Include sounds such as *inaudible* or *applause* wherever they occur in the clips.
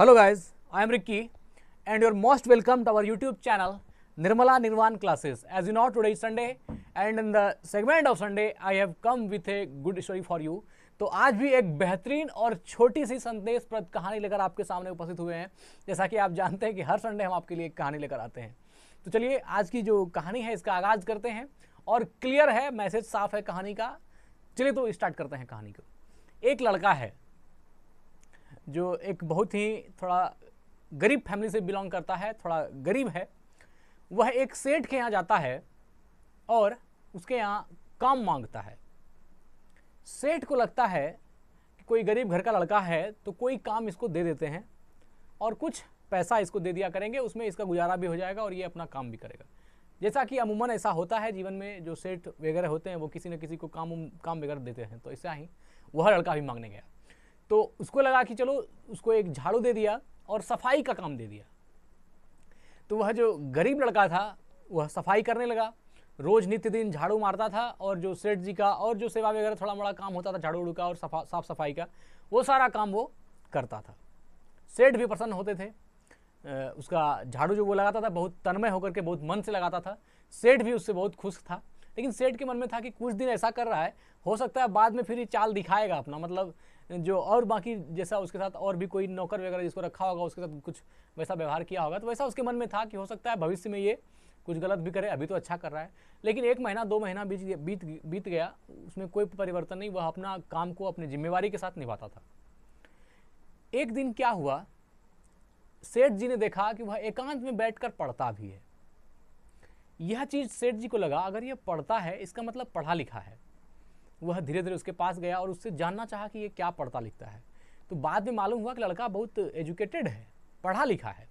hello guys I am Ricky and you are most welcome to our YouTube channel Nirmala Nirvana classes as you know today Sunday and in the segment of Sunday I have come with a good story for you तो आज भी एक बेहतरीन और छोटी सी संदेश प्रद कहानी लेकर आपके सामने उपस्थित हुए हैं जैसा कि आप जानते हैं कि हर संडे हम आपके लिए एक कहानी लेकर आते हैं तो चलिए आज की जो कहानी है इसका आगाज करते हैं और क्लियर है मैसेज साफ है कहानी का चलिए तो स्टार्ट करते हैं कहानी को एक लड़का है जो एक बहुत ही थोड़ा गरीब फैमिली से बिलोंग करता है थोड़ा गरीब है वह एक सेठ के यहाँ जाता है और उसके यहाँ काम मांगता है सेठ को लगता है कि कोई गरीब घर का लड़का है तो कोई काम इसको दे देते हैं और कुछ पैसा इसको दे दिया करेंगे उसमें इसका गुजारा भी हो जाएगा और ये अपना काम भी करेगा जैसा कि अमूमन ऐसा होता है जीवन में जो सेठ वगैरह होते हैं वो किसी न किसी को काम काम वगैरह देते हैं तो ऐसा ही वह लड़का भी मांगने गया तो उसको लगा कि चलो उसको एक झाड़ू दे दिया और सफाई का काम दे दिया तो वह जो गरीब लड़का था वह सफाई करने लगा रोज़ नित्य दिन झाड़ू मारता था और जो सेठ जी का और जो सेवा वगैरह थोड़ा मोड़ा काम होता था झाड़ू उड़ू का और सफा साफ सफाई का वो सारा काम वो करता था सेठ भी प्रसन्न होते थे उसका झाड़ू जो वो लगाता था बहुत तन्मय होकर के बहुत मन से लगाता था सेठ भी उससे बहुत खुश था लेकिन सेठ के मन में था कि कुछ दिन ऐसा कर रहा है हो सकता है बाद में फिर ये चाल दिखाएगा अपना मतलब जो और बाकी जैसा उसके साथ और भी कोई नौकर वगैरह जिसको रखा होगा उसके साथ कुछ वैसा व्यवहार किया होगा तो वैसा उसके मन में था कि हो सकता है भविष्य में ये कुछ गलत भी करे अभी तो अच्छा कर रहा है लेकिन एक महीना दो महीना बीच बीत बीत गया उसमें कोई परिवर्तन नहीं वह अपना काम को अपनी जिम्मेवारी के साथ निभाता था एक दिन क्या हुआ सेठ जी ने देखा कि वह एकांत में बैठकर पढ़ता भी है यह चीज़ सेठ जी को लगा अगर यह पढ़ता है इसका मतलब पढ़ा लिखा है वह धीरे धीरे उसके पास गया और उससे जानना चाहा कि ये क्या पढ़ता लिखता है तो बाद में मालूम हुआ कि लड़का बहुत एजुकेटेड है पढ़ा लिखा है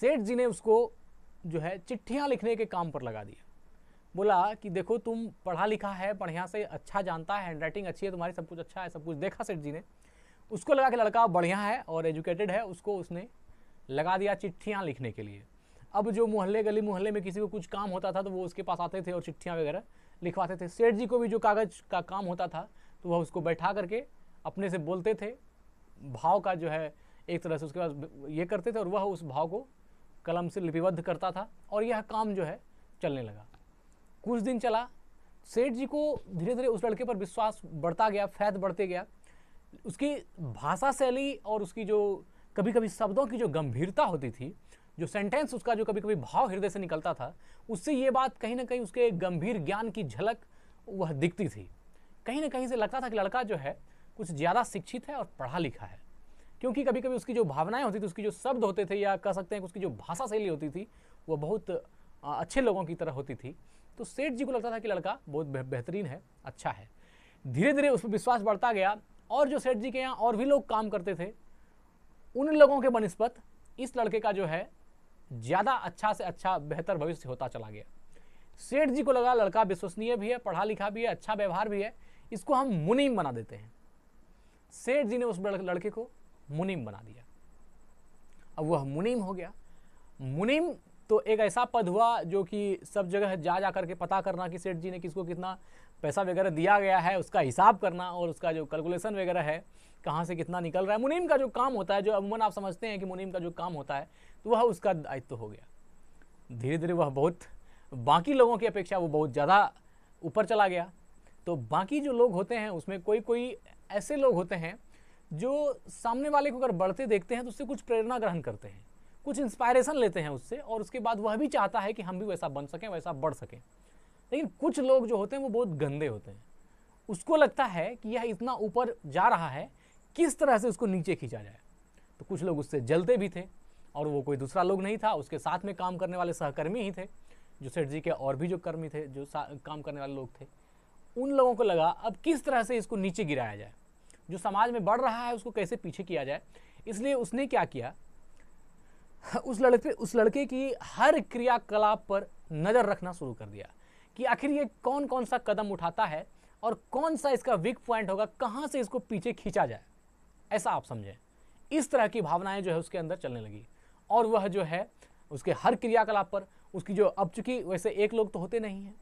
सेठ जी ने उसको जो है चिट्ठियाँ लिखने के काम पर लगा दिया बोला कि देखो तुम पढ़ा लिखा है बढ़िया से अच्छा जानता है हैंडराइटिंग अच्छी है तुम्हारी सब कुछ अच्छा है सब कुछ देखा सेठ जी ने उसको लगा कि लड़का बढ़िया है और एजुकेटेड है उसको उसने लगा दिया चिट्ठियाँ लिखने के लिए अब जो मोहल्ले गली मोहल्ले में किसी को कुछ काम होता था तो वो उसके पास आते थे और चिट्ठियाँ वगैरह लिखवाते थे सेठ जी को भी जो कागज़ का काम होता था तो वह उसको बैठा करके अपने से बोलते थे भाव का जो है एक तरह से उसके पास ये करते थे और वह उस भाव को कलम से लिपिबद्ध करता था और यह काम जो है चलने लगा कुछ दिन चला सेठ जी को धीरे धीरे उस लड़के पर विश्वास बढ़ता गया फैद बढ़ते गया उसकी भाषा शैली और उसकी जो कभी कभी शब्दों की जो गंभीरता होती थी जो सेंटेंस उसका जो कभी कभी भाव हृदय से निकलता था उससे ये बात कहीं ना कहीं उसके गंभीर ज्ञान की झलक वह दिखती थी कहीं ना कहीं से लगता था कि लड़का जो है कुछ ज़्यादा शिक्षित है और पढ़ा लिखा है क्योंकि कभी कभी उसकी जो भावनाएं होती थी उसकी जो शब्द होते थे या कह सकते हैं कि उसकी जो भाषा शैली होती थी वह बहुत अच्छे लोगों की तरह होती थी तो सेठ जी को लगता था कि लड़का बहुत बेहतरीन है अच्छा है धीरे धीरे उस पर विश्वास बढ़ता गया और जो सेठ जी के यहाँ और भी लोग काम करते थे उन लोगों के बनस्पत इस लड़के का जो है ज़्यादा अच्छा से अच्छा बेहतर भविष्य होता चला गया सेठ जी को लगा लड़का विश्वसनीय भी है पढ़ा लिखा भी है अच्छा व्यवहार भी है इसको हम मुनीम बना देते हैं सेठ जी ने उस लड़के को मुनीम बना दिया अब वह मुनीम हो गया मुनीम तो एक ऐसा पद हुआ जो कि सब जगह जा जा करके पता करना कि सेठ जी ने किसको कितना पैसा वगैरह दिया गया है उसका हिसाब करना और उसका जो कैलकुलेशन वगैरह है कहाँ से कितना निकल रहा है मुनीम का जो काम होता है जो अमूमन आप समझते हैं कि मुनीम का जो काम होता है तो वह उसका दायित्व तो हो गया धीरे धीरे वह बहुत बाकी लोगों की अपेक्षा वो बहुत ज़्यादा ऊपर चला गया तो बाकी जो लोग होते हैं उसमें कोई कोई ऐसे लोग होते हैं जो सामने वाले को अगर बढ़ते देखते हैं तो उससे कुछ प्रेरणा ग्रहण करते हैं कुछ इंस्पायरेशन लेते हैं उससे और उसके बाद वह भी चाहता है कि हम भी वैसा बन सकें वैसा बढ़ सकें लेकिन कुछ लोग जो होते हैं वो बहुत गंदे होते हैं उसको लगता है कि यह इतना ऊपर जा रहा है किस तरह से उसको नीचे खींचा जाए तो कुछ लोग उससे जलते भी थे और वो कोई दूसरा लोग नहीं था उसके साथ में काम करने वाले सहकर्मी ही थे जो सेठ जी के और भी जो कर्मी थे जो काम करने वाले लोग थे उन लोगों को लगा अब किस तरह से इसको नीचे गिराया जाए जो समाज में बढ़ रहा है उसको कैसे पीछे किया जाए इसलिए उसने क्या किया *laughs* उस लड़के उस लड़के की हर क्रियाकलाप पर नज़र रखना शुरू कर दिया कि आखिर ये कौन कौन सा कदम उठाता है और कौन सा इसका वीक पॉइंट होगा कहाँ से इसको पीछे खींचा जाए ऐसा आप समझें इस तरह की भावनाएं जो है उसके अंदर चलने लगी और वह जो है उसके हर क्रियाकलाप पर उसकी जो अब चुकी वैसे एक लोग तो होते नहीं हैं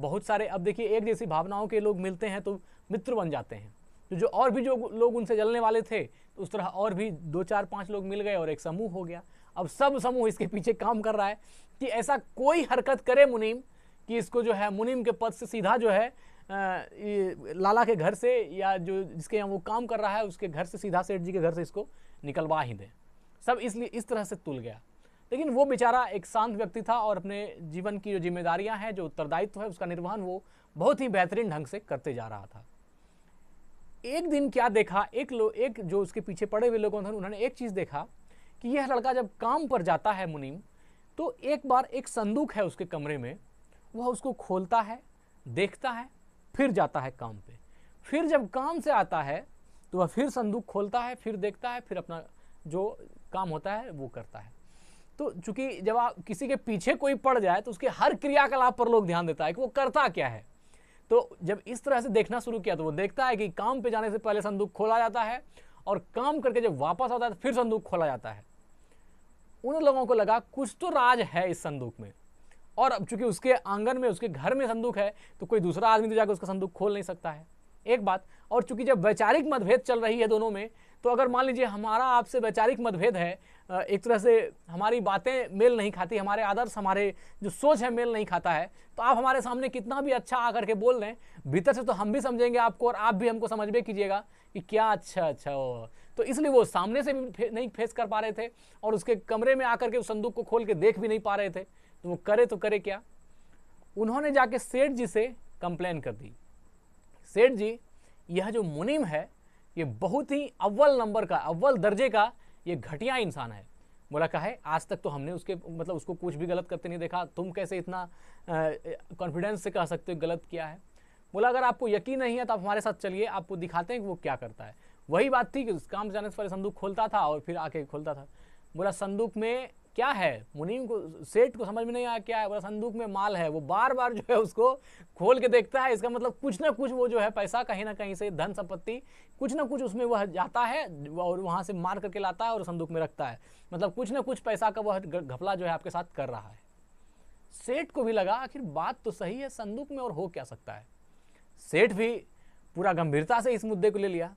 बहुत सारे अब देखिए एक जैसी भावनाओं के लोग मिलते हैं तो मित्र बन जाते हैं तो जो और भी जो लोग उनसे जलने वाले थे तो उस तरह और भी दो चार पाँच लोग मिल गए और एक समूह हो गया अब सब समूह इसके पीछे काम कर रहा है कि ऐसा कोई हरकत करे मुनीम कि इसको जो है मुनीम के पद से सीधा जो है लाला के घर से या जो जिसके यहाँ वो काम कर रहा है उसके घर से सीधा सेठ जी के घर से इसको निकलवा ही दें सब इसलिए इस तरह से तुल गया लेकिन वो बेचारा एक शांत व्यक्ति था और अपने जीवन की जो जिम्मेदारियां हैं जो उत्तरदायित्व है उसका निर्वहन वो बहुत ही बेहतरीन ढंग से करते जा रहा था एक दिन क्या देखा एक लोग एक जो उसके पीछे पड़े हुए लोगों ने उन्होंने एक चीज़ देखा कि यह लड़का जब काम पर जाता है मुनीम तो एक बार एक संदूक है उसके कमरे में वह उसको खोलता है देखता है फिर जाता है काम पे फिर जब काम से आता है तो वह फिर संदूक खोलता है फिर देखता है फिर अपना जो काम होता है वो करता है तो चूंकि जब आप किसी के पीछे कोई पड़ जाए तो उसके हर क्रियाकलाप पर लोग ध्यान देता है कि वो करता क्या है तो जब इस तरह से देखना शुरू किया तो वो देखता है कि काम पे जाने से पहले संदूक खोला जाता है और काम करके जब वापस आता है तो फिर संदूक खोला जाता है उन लोगों को लगा कुछ तो राज है इस संदूक में और अब चूंकि उसके आंगन में उसके घर में संदूक है तो कोई दूसरा आदमी तो जाकर उसका संदूक खोल नहीं सकता है एक बात और चूंकि जब वैचारिक मतभेद चल रही है दोनों में तो अगर मान लीजिए हमारा आपसे वैचारिक मतभेद है एक तरह से हमारी बातें मेल नहीं खाती हमारे आदर्श हमारे जो सोच है मेल नहीं खाता है तो आप हमारे सामने कितना भी अच्छा आ करके बोल रहे हैं भीतर से तो हम भी समझेंगे आपको और आप भी हमको समझबे कीजिएगा कि क्या अच्छा अच्छा हो तो इसलिए वो सामने से भी फे, नहीं फेस कर पा रहे थे और उसके कमरे में आकर के उस संदूक को खोल के देख भी नहीं पा रहे थे तो वो करे तो करे क्या उन्होंने जाके सेठ जी से कंप्लेन कर दी सेठ जी यह जो मुनिम है ये बहुत ही अव्वल नंबर का अव्वल दर्जे का ये घटिया इंसान है बोला कहा है आज तक तो हमने उसके मतलब उसको कुछ भी गलत करते नहीं देखा तुम कैसे इतना कॉन्फिडेंस से कह सकते हो गलत किया है बोला अगर आपको यकीन नहीं है तो आप हमारे साथ चलिए आपको दिखाते हैं कि वो क्या करता है वही बात थी कि उस काम जाने से पहले संदूक खोलता था और फिर आके खोलता था बोला संदूक में क्या है मुनीम को सेठ को समझ में नहीं आया क्या है बोला संदूक में माल है वो बार बार जो है उसको खोल के देखता है इसका मतलब कुछ ना कुछ वो जो है पैसा कहीं ना कहीं से धन संपत्ति कुछ ना कुछ उसमें वह जाता है और वहाँ से मार करके लाता है और संदूक में रखता है मतलब कुछ ना कुछ पैसा का वह घपला जो है आपके साथ कर रहा है सेठ को भी लगा आखिर बात तो सही है संदूक में और हो क्या सकता है सेठ भी पूरा गंभीरता से इस मुद्दे को ले लिया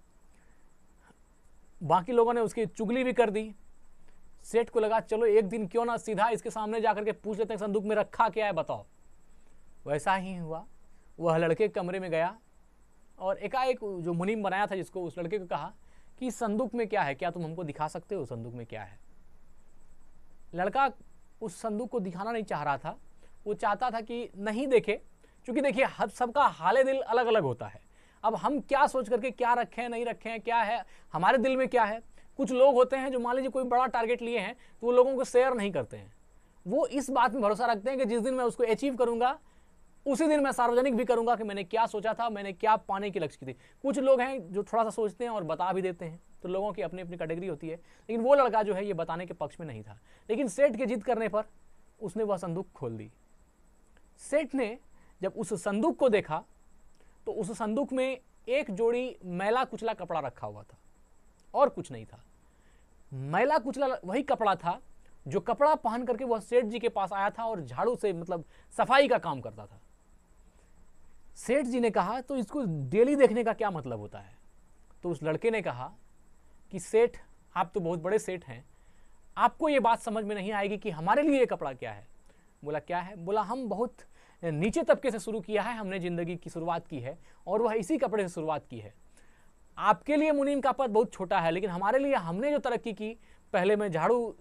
बाकी लोगों ने उसकी चुगली भी कर दी सेठ को लगा चलो एक दिन क्यों ना सीधा इसके सामने जाकर के पूछ लेते हैं संदूक में रखा क्या है बताओ वैसा ही हुआ वह लड़के कमरे में गया और एकाएक जो मुनीम बनाया था जिसको उस लड़के को कहा कि संदूक में क्या है क्या तुम हमको दिखा सकते हो संदूक में क्या है लड़का उस संदूक को दिखाना नहीं चाह रहा था वो चाहता था कि नहीं देखे क्योंकि देखिए हर सबका हाल दिल अलग अलग होता है अब हम क्या सोच करके क्या रखे हैं नहीं रखे हैं क्या है हमारे दिल में क्या है कुछ लोग होते हैं जो मान लीजिए कोई बड़ा टारगेट लिए हैं तो वो लोगों को शेयर नहीं करते हैं वो इस बात में भरोसा रखते हैं कि जिस दिन मैं उसको अचीव करूंगा उसी दिन मैं सार्वजनिक भी करूंगा कि मैंने क्या सोचा था मैंने क्या पाने की लक्ष्य की थी कुछ लोग हैं जो थोड़ा सा सोचते हैं और बता भी देते हैं तो लोगों की अपनी अपनी कैटेगरी होती है लेकिन वो लड़का जो है ये बताने के पक्ष में नहीं था लेकिन सेठ के जिद करने पर उसने वह संदूक खोल दी सेठ ने जब उस संदूक को देखा तो उस संदूक में एक जोड़ी मैला कुचला कपड़ा रखा हुआ था और कुछ नहीं था मैला कुचला वही कपड़ा था जो कपड़ा पहन करके वह सेठ जी के पास आया था और झाड़ू से मतलब सफाई का काम करता था सेठ जी ने कहा तो इसको डेली देखने का क्या मतलब होता है तो उस लड़के ने कहा कि सेठ आप तो बहुत बड़े सेठ हैं आपको ये बात समझ में नहीं आएगी कि हमारे लिए ये कपड़ा क्या है बोला क्या है बोला हम बहुत नीचे तबके से शुरू किया है हमने ज़िंदगी की शुरुआत की है और वह इसी कपड़े से शुरुआत की है आपके लिए मुनीम का पद बहुत छोटा है लेकिन हमारे लिए हमने जो तरक्की की पहले मैं झाड़ू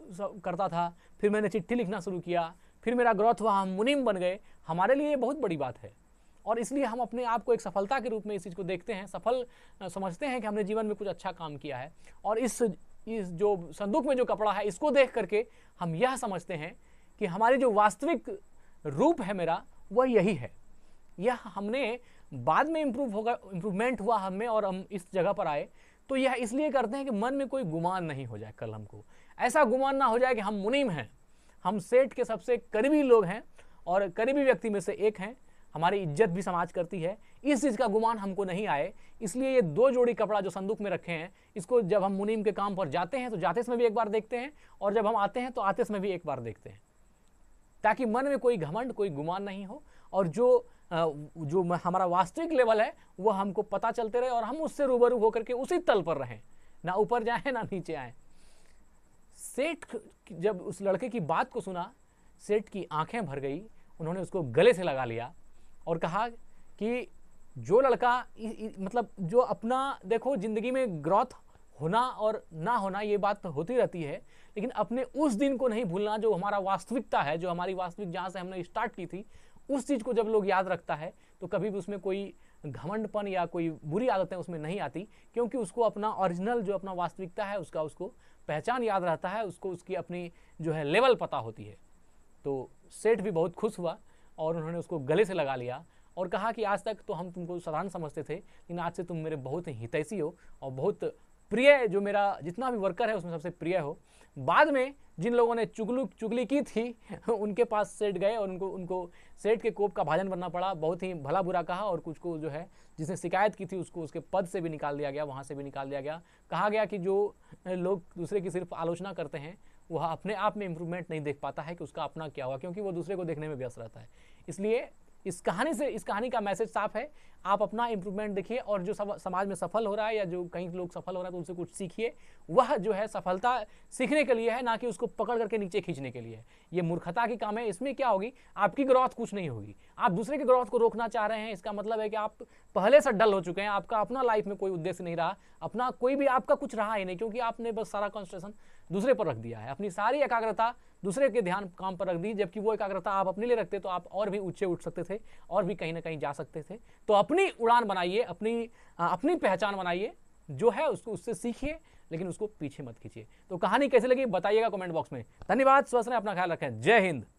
करता था फिर मैंने चिट्ठी लिखना शुरू किया फिर मेरा ग्रोथ हुआ हम मुनीम बन गए हमारे लिए ये बहुत बड़ी बात है और इसलिए हम अपने आप को एक सफलता के रूप में इस चीज़ को देखते हैं सफल समझते हैं कि हमने जीवन में कुछ अच्छा काम किया है और इस इस जो संदूक में जो कपड़ा है इसको देख करके हम यह समझते हैं कि हमारी जो वास्तविक रूप है मेरा वह यही है यह हमने बाद में इम्प्रूव होगा इम्प्रूवमेंट हुआ हमें और हम इस जगह पर आए तो यह इसलिए करते हैं कि मन में कोई गुमान नहीं हो जाए कल हमको ऐसा गुमान ना हो जाए कि हम मुनिम हैं हम सेठ के सबसे करीबी लोग हैं और करीबी व्यक्ति में से एक हैं हमारी इज्जत भी समाज करती है इस चीज़ का गुमान हमको नहीं आए इसलिए ये दो जोड़ी कपड़ा जो संदूक में रखे हैं इसको जब हम मुनीम के काम पर जाते हैं तो जाते समय भी एक बार देखते हैं और जब हम आते हैं तो आते समय भी एक बार देखते हैं ताकि मन में कोई घमंड कोई गुमान नहीं हो और जो जो हमारा वास्तविक लेवल है वो हमको पता चलते रहे और हम उससे रूबरू होकर के उसी तल पर रहें ना ऊपर जाएं ना नीचे आए सेठ जब उस लड़के की बात को सुना सेठ की आंखें भर गई उन्होंने उसको गले से लगा लिया और कहा कि जो लड़का मतलब जो अपना देखो ज़िंदगी में ग्रोथ होना और ना होना ये बात तो होती रहती है लेकिन अपने उस दिन को नहीं भूलना जो हमारा वास्तविकता है जो हमारी वास्तविक जहाँ से हमने स्टार्ट की थी उस चीज़ को जब लोग याद रखता है तो कभी भी उसमें कोई घमंडपन या कोई बुरी आदतें उसमें नहीं आती क्योंकि उसको अपना ओरिजिनल जो अपना वास्तविकता है उसका उसको पहचान याद रहता है उसको उसकी अपनी जो है लेवल पता होती है तो सेठ भी बहुत खुश हुआ और उन्होंने उसको गले से लगा लिया और कहा कि आज तक तो हम तुमको साधारण समझते थे लेकिन आज से तुम मेरे बहुत हितैषी हो और बहुत प्रिय जो मेरा जितना भी वर्कर है उसमें सबसे प्रिय हो बाद में जिन लोगों ने चुगलू चुगली की थी *laughs* उनके पास सेठ गए और उनको उनको सेठ के कोप का भाजन बनना पड़ा बहुत ही भला बुरा कहा और कुछ को जो है जिसने शिकायत की थी उसको उसके पद से भी निकाल दिया गया वहाँ से भी निकाल दिया गया कहा गया कि जो लोग दूसरे की सिर्फ आलोचना करते हैं वह अपने आप में इम्प्रूवमेंट नहीं देख पाता है कि उसका अपना क्या हुआ क्योंकि वो दूसरे को देखने में व्यस्त रहता है इसलिए इस कहानी से इस कहानी का मैसेज साफ है आप अपना इम्प्रूवमेंट देखिए और जो सब समाज में सफल हो रहा है या जो कहीं लोग सफल हो रहा है तो उनसे कुछ सीखिए वह जो है सफलता सीखने के लिए है ना कि उसको पकड़ करके नीचे खींचने के लिए ये मूर्खता की काम है इसमें क्या होगी आपकी ग्रोथ कुछ नहीं होगी आप दूसरे की ग्रोथ को रोकना चाह रहे हैं इसका मतलब है कि आप पहले से डल हो चुके हैं आपका अपना लाइफ में कोई उद्देश्य नहीं रहा अपना कोई भी आपका कुछ रहा ही नहीं क्योंकि आपने बस सारा कॉन्स्ट्रेशन दूसरे पर रख दिया है अपनी सारी एकाग्रता दूसरे के ध्यान काम पर रख दी जबकि वो एकाग्रता आप अपने लिए रखते तो आप और भी ऊंचे उठ सकते थे थे और भी कहीं ना कहीं जा सकते थे तो अपनी उड़ान बनाइए अपनी अपनी पहचान बनाइए जो है उसको उससे सीखिए लेकिन उसको पीछे मत खींचिए तो कहानी कैसे लगी बताइएगा कमेंट बॉक्स में धन्यवाद स्वस्थ अपना ख्याल रखें जय हिंद